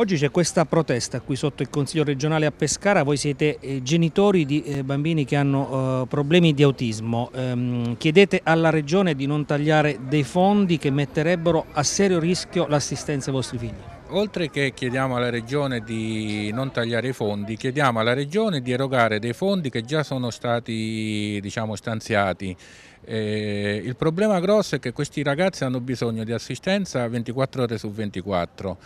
Oggi c'è questa protesta qui sotto il Consiglio regionale a Pescara, voi siete eh, genitori di eh, bambini che hanno eh, problemi di autismo, ehm, chiedete alla Regione di non tagliare dei fondi che metterebbero a serio rischio l'assistenza ai vostri figli. Oltre che chiediamo alla Regione di non tagliare i fondi, chiediamo alla Regione di erogare dei fondi che già sono stati diciamo, stanziati. Eh, il problema grosso è che questi ragazzi hanno bisogno di assistenza 24 ore su 24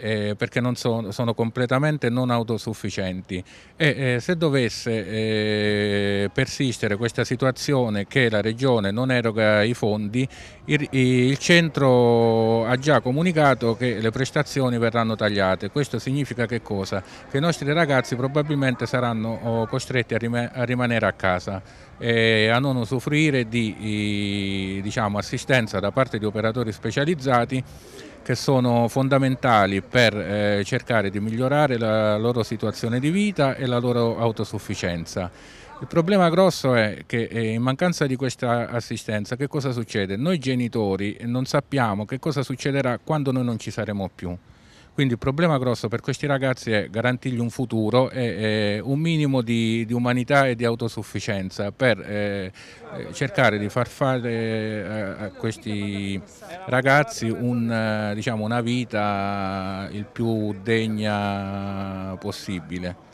eh, perché sono, sono, completamente non autosufficienti e eh, se dovesse eh, persistere questa situazione che la Regione non eroga i fondi, il, Centro ha già comunicato che le prestazioni verranno tagliate. Questo significa che cosa? Che i nostri ragazzi probabilmente saranno oh, costretti a, a rimanere a casa e a non usufruire di diciamo, assistenza da parte di operatori specializzati che sono fondamentali per eh, cercare di migliorare la loro situazione di vita e la loro autosufficienza. Il problema grosso è che eh, in mancanza di questa assistenza che cosa succede? Noi genitori non sappiamo che cosa succederà quando noi non ci saremo più. Quindi il problema grosso per questi ragazzi è garantirgli un futuro e, un minimo di, di, umanità e di autosufficienza per eh, eh cercare di far fare eh, a questi ragazzi un, diciamo, una vita il più degna possibile.